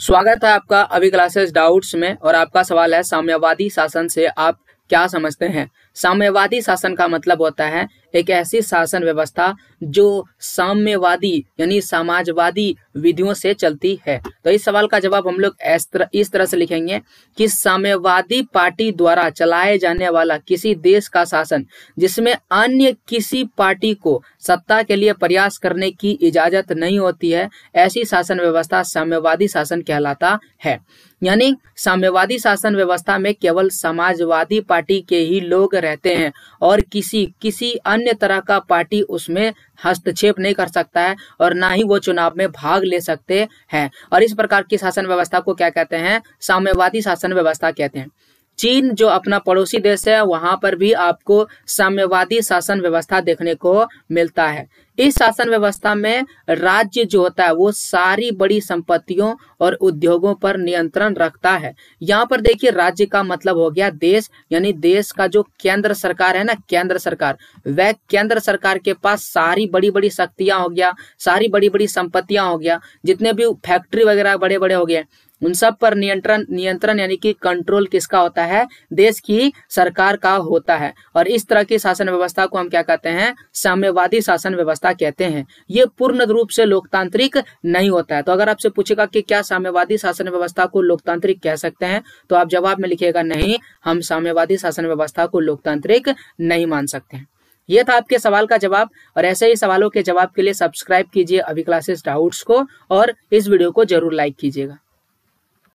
स्वागत है आपका अभी क्लासेस डाउट्स में और आपका सवाल है साम्यवादी शासन से आप क्या समझते हैं साम्यवादी शासन का मतलब होता है एक ऐसी शासन व्यवस्था जो साम्यवादी यानी समाजवादी विधियों से चलती है तो इस सवाल का जवाब हम लोग इस तरह से लिखेंगे कि साम्यवादी पार्टी द्वारा चलाए जाने वाला किसी देश का शासन जिसमें अन्य किसी पार्टी को सत्ता के लिए प्रयास करने की इजाजत नहीं होती है ऐसी शासन व्यवस्था साम्यवादी शासन कहलाता है यानी साम्यवादी शासन व्यवस्था में केवल समाजवादी पार्टी के ही लोग रहते हैं और किसी किसी अन्य अन्य तरह का पार्टी उसमें हस्तक्षेप नहीं कर सकता है और ना ही वो चुनाव में भाग ले सकते हैं और इस प्रकार की शासन व्यवस्था को क्या कहते हैं साम्यवादी शासन व्यवस्था कहते हैं चीन जो अपना पड़ोसी देश है वहां पर भी आपको साम्यवादी शासन व्यवस्था देखने को मिलता है इस शासन व्यवस्था में राज्य जो होता है वो सारी बड़ी संपत्तियों और उद्योगों पर नियंत्रण रखता है यहाँ पर देखिए राज्य का मतलब हो गया देश यानी देश का जो केंद्र सरकार है ना केंद्र सरकार वह केंद्र सरकार के पास सारी बड़ी बड़ी शक्तियां हो गया सारी बड़ी बड़ी संपत्तियां हो गया जितने भी फैक्ट्री वगैरह बड़े बड़े हो गए उन सब पर नियंत्रण नियंत्रण यानी कि कंट्रोल किसका होता है देश की सरकार का होता है और इस तरह की शासन व्यवस्था को हम क्या कहते हैं साम्यवादी शासन व्यवस्था कहते हैं ये पूर्ण रूप से लोकतांत्रिक नहीं होता है तो अगर आपसे पूछेगा कि क्या साम्यवादी शासन व्यवस्था को लोकतांत्रिक कह सकते हैं तो आप जवाब में लिखिएगा नहीं हम साम्यवादी शासन व्यवस्था को लोकतांत्रिक नहीं मान सकते हैं ये था आपके सवाल का जवाब और ऐसे ही सवालों के जवाब के लिए सब्सक्राइब कीजिए अभी क्लासेस डाउट्स को और इस वीडियो को जरूर लाइक कीजिएगा